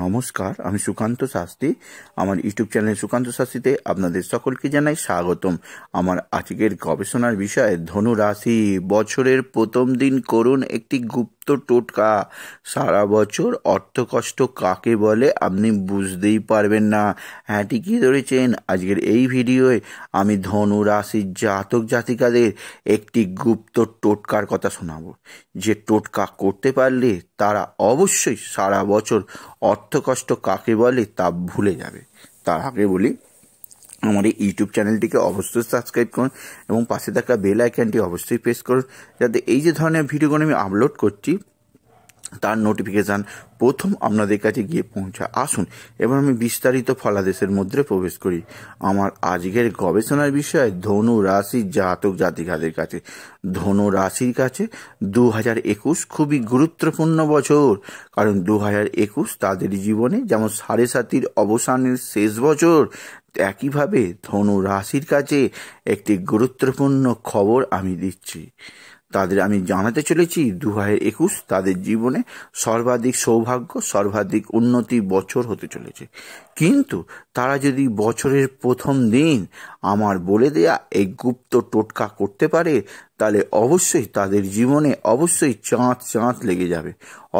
নমস্কার আমি সুকান্ত শাস্তি আমার ইউটিউব চ্যানেল সুকান্ত শাস্তিতে আপনাদের সকলকে জানাই স্বাগতম আমার আজকের গবেষণার বিষয়ে ধনু রাশি বছরের প্রথম দিন করুন একটি গুপ্ত টোটকা সারা বছর অর্থ কষ্ট কাকে বলে আপনি বুঝতেই পারবেন না হ্যাঁ ঠিকই ধরেছেন আজকের এই ভিডিওয়ে আমি ধনু রাশির জাতক জাতিকাদের একটি গুপ্ত টোটকার কথা শোনাব যে টোটকা করতে পারলে তারা অবশ্যই সারা বছর অর্থ কষ্ট কাকে বলে তা ভুলে যাবে তার আগে বলি আমার এই ইউটিউব চ্যানেলটিকে অবশ্যই সাবস্ক্রাইব করুন এবং পাশে থাকা বেল আইকনটি অবশ্যই প্রেস করুন যাতে এই যে ধরনের ভিডিওগুলো আমি আপলোড করছি তার নোটিফিকেশান প্রথম আপনাদের কাছে গিয়ে পৌঁছা আসুন এবার আমি বিস্তারিত ফলাদেশের মধ্যে প্রবেশ করি আমার আজকের গবেষণার বিষয়ে ধনু রাশি জাতক জাতিঘাতের কাছে ধনু রাশির কাছে দু হাজার একুশ খুবই গুরুত্বপূর্ণ বছর কারণ দু হাজার একুশ তাদের জীবনে যেমন সাড়ে সাতির অবসানের শেষ বছর একইভাবে ধনু রাশির কাছে একটি গুরুত্বপূর্ণ খবর আমি দিচ্ছি তাদের আমি জানাতে চলেছি দু একুশ তাদের জীবনে সর্বাধিক সৌভাগ্য সর্বাধিক উন্নতি বছর হতে চলেছে কিন্তু তারা যদি বছরের প্রথম দিন আমার বলে দেয়া এই গুপ্ত টোটকা করতে পারে তাহলে অবশ্যই তাদের জীবনে অবশ্যই চাঁদ চাঁদ লেগে যাবে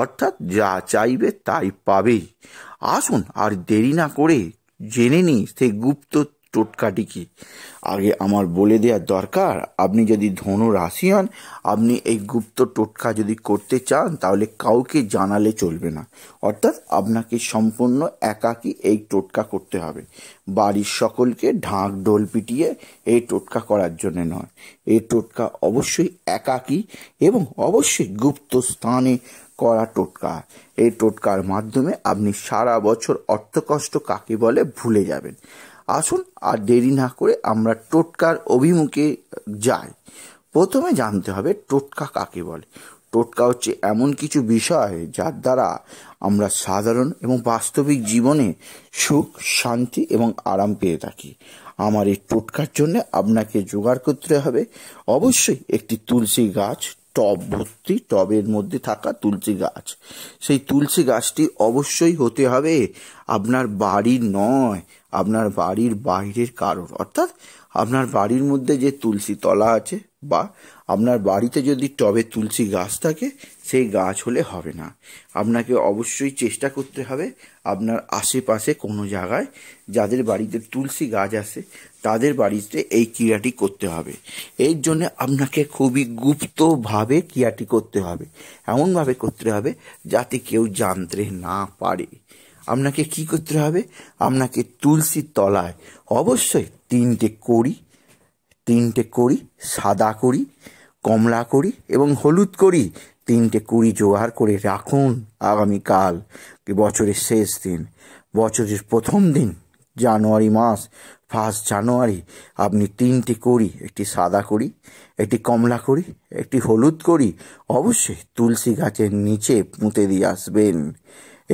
অর্থাৎ যা চাইবে তাই পাবেই আসুন আর দেরি না করে জেনে নিই সেই গুপ্ত টোটকাটি কি আগে আমার বলে দেওয়ার দরকার আপনি যদি ধনু রাশি হন আপনি এই গুপ্ত টোটকা যদি করতে চান তাহলে কাউকে জানালে চলবে না অর্থাৎ আপনাকে সম্পূর্ণ একাকি এই টোটকা করতে হবে বাড়ির সকলকে ঢাক ডোল পিটিয়ে এই টোটকা করার জন্য নয় এই টোটকা অবশ্যই একাকি এবং অবশ্যই গুপ্ত স্থানে করা টোটকা এই টোটকার মাধ্যমে আপনি সারা বছর অর্থকষ্ট কাকে বলে ভুলে যাবেন আসুন আর দেরি না করে আমরা টোটকার অভিমুখে যাই প্রথমে জানতে হবে টোটকা কাকে বলে টোটকা হচ্ছে এমন কিছু বিষয় যার দ্বারা আমরা সাধারণ এবং বাস্তবিক জীবনে সুখ শান্তি এবং আরাম পেয়ে থাকি আমার এই টোটকার জন্য আপনাকে জোগাড় করতে হবে অবশ্যই একটি তুলসী গাছ টব ভর্তি টবের মধ্যে থাকা তুলসী গাছ সেই তুলসী গাছটি অবশ্যই হতে হবে আপনার বাড়ির নয় আপনার বাড়ির বাইরের কারোর অর্থাৎ আপনার বাড়ির মধ্যে যে তুলসী তলা আছে বা আপনার বাড়িতে যদি টবে তুলসী গাছ থাকে সেই গাছ হলে হবে না আপনাকে অবশ্যই চেষ্টা করতে হবে আপনার আশেপাশে কোনো জায়গায় যাদের বাড়িতে তুলসী গাছ আছে তাদের বাড়িতে এই ক্রিয়াটি করতে হবে এর জন্য আপনাকে খুবই গুপ্তভাবে ক্রিয়াটি করতে হবে এমনভাবে করতে হবে যাতে কেউ জানতে না পারে আপনাকে কি করতে হবে আপনাকে তুলসীর তলায় অবশ্যই তিনটে কড়ি তিনটে কড়ি সাদা কড়ি কমলা কড়ি এবং হলুদ কড়ি তিনটে কুড়ি জোগাড় করে রাখুন আগামীকাল বছরের শেষ দিন বছরের প্রথম দিন জানুয়ারি মাস ফার্স্ট জানুয়ারি আপনি তিনটি কড়ি একটি সাদা কড়ি একটি কমলা করি একটি হলুদ কড়ি অবশ্যই তুলসী গাছের নিচে পুঁতে দিয়ে আসবেন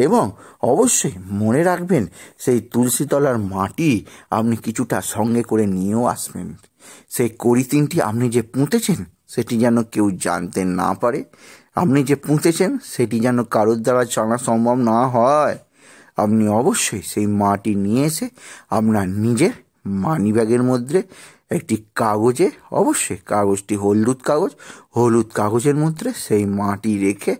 এবং অবশ্যই মনে রাখবেন সেই তুলসীতলার মাটি আপনি কিছুটা সঙ্গে করে নিয়েও আসবেন সেই করিতিনটি আপনি যে পুঁতেছেন সেটি যেন কেউ জানতে না পারে আপনি যে পুঁতেছেন সেটি যেন কারোর দ্বারা জানা সম্ভব না হয় আপনি অবশ্যই সেই মাটি নিয়ে এসে আপনার নিজের মানি ব্যাগের মধ্যে একটি কাগজে অবশ্যই কাগজটি হলুদ কাগজ হলুদ কাগজের মধ্যে সেই মাটি রেখে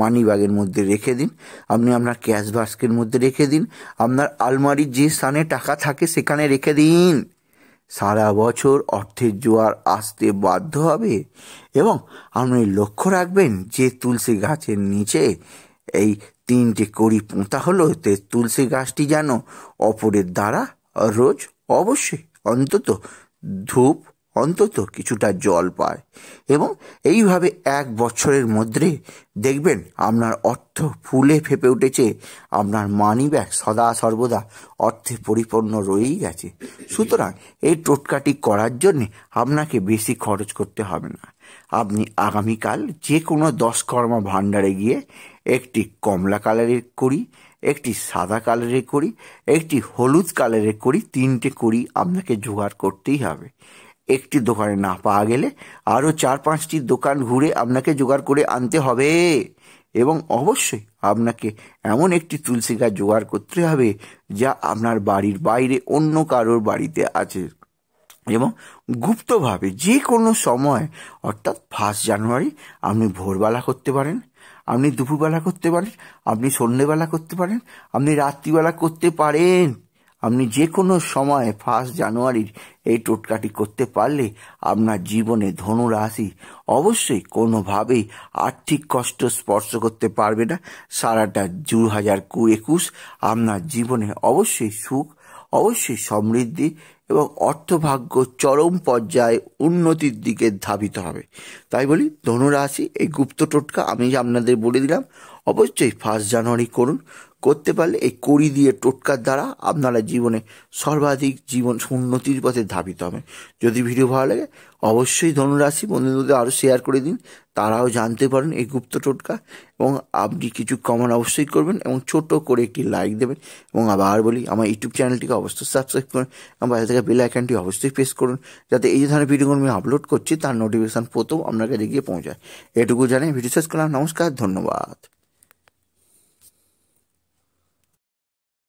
মানি ব্যাগের মধ্যে রেখে দিন আপনি আপনার ক্যাশ বাস্কের মধ্যে রেখে দিন আপনার আলমারির যে স্থানে টাকা থাকে সেখানে রেখে দিন সারা বছর অর্থের জোয়ার আসতে বাধ্য হবে এবং আপনি লক্ষ্য রাখবেন যে তুলসী গাছের নিচে এই তিনটে কড়ি পোঁতা হলো তে তুলসী গাছটি যেন অপরের দ্বারা রোজ অবশ্যই অন্তত ধূপ অন্তত কিছুটা জল পায় এবং এইভাবে এক বছরের মধ্যে দেখবেন আপনার অর্থ ফুলে ফেপে উঠেছে আপনার মানি ব্যাগ সদা সর্বদা অর্থে পরিপূর্ণ রয়েই গেছে সুতরাং এই টোটকাটি করার জন্যে আপনাকে বেশি খরচ করতে হবে না আপনি আগামীকাল যে কোনো দশকর্মা ভাণ্ডারে গিয়ে একটি কমলা কালারের করি একটি সাদা কালারের করি একটি হলুদ কালারের করি তিনটে করি আপনাকে জোগাড় করতেই হবে একটি দোকানে না পাওয়া গেলে আরও চার পাঁচটি দোকান ঘুরে আপনাকে জোগাড় করে আনতে হবে এবং অবশ্যই আপনাকে এমন একটি তুলসী গাছ জোগাড় করতে হবে যা আপনার বাড়ির বাইরে অন্য কারোর বাড়িতে আছে এবং গুপ্তভাবে যে কোনো সময় অর্থাৎ ফার্স্ট জানুয়ারি আপনি ভোরবেলা করতে পারেন আপনি দুপুরবেলা করতে পারেন আপনি সন্ধ্যেবেলা করতে পারেন আপনি রাত্রিবেলা করতে পারেন আপনি যে কোনো সময় ফার্স্ট জানুয়ারির এই টোটকাটি করতে পারলে আপনার জীবনে ধনুরাশি অবশ্যই কোনোভাবেই আর্থিক কষ্ট স্পর্শ করতে পারবে না সারাটা দু হাজার একুশ আপনার জীবনে অবশ্যই সুখ অবশ্যই সমৃদ্ধি এবং অর্থভাগ্য চরম পর্যায়ে উন্নতির দিকে ধাবিত হবে তাই বলি ধনুরাশি এই গুপ্ত টোটকা আমি আপনাদের বলে দিলাম অবশ্যই ফার্স্ট জানুয়ারি করুন করতে পারলে এই কড়ি দিয়ে টোটকার দ্বারা আপনারা জীবনে সর্বাধিক জীবন উন্নতির পথে ধাবিত হবে যদি ভিডিও ভালো লাগে অবশ্যই ধনুরাশি বন্ধুদের আরও শেয়ার করে দিন তারাও জানতে পারেন এই গুপ্ত টোটকা এবং আপনি কিছু কমন অবশ্যই করবেন এবং ছোট করে একটি লাইক দেবেন এবং আবার বলি আমার ইউটিউব চ্যানেলটিকে অবশ্যই সাবস্ক্রাইব করুন এবং বাইরে থেকে বেল আইকনটি অবশ্যই প্রেস করুন যাতে এই ধরনের ভিডিওগুলো আমি আপলোড করছি তার নোটিফিকেশান প্রথম আপনার কাছে গিয়ে পৌঁছায় এটুকু জানাই ভিডিও শেষ করলাম নমস্কার ধন্যবাদ